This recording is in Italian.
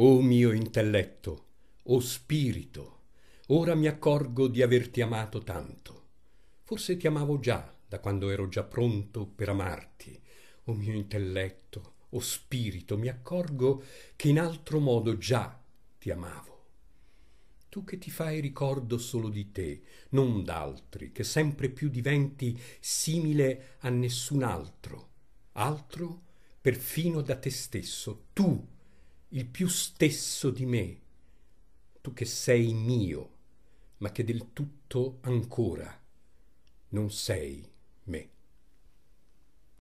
O mio intelletto, o spirito, ora mi accorgo di averti amato tanto. Forse ti amavo già, da quando ero già pronto per amarti. O mio intelletto, o spirito, mi accorgo che in altro modo già ti amavo. Tu che ti fai ricordo solo di te, non d'altri, che sempre più diventi simile a nessun altro, altro perfino da te stesso, tu il più stesso di me, tu che sei mio, ma che del tutto ancora non sei me.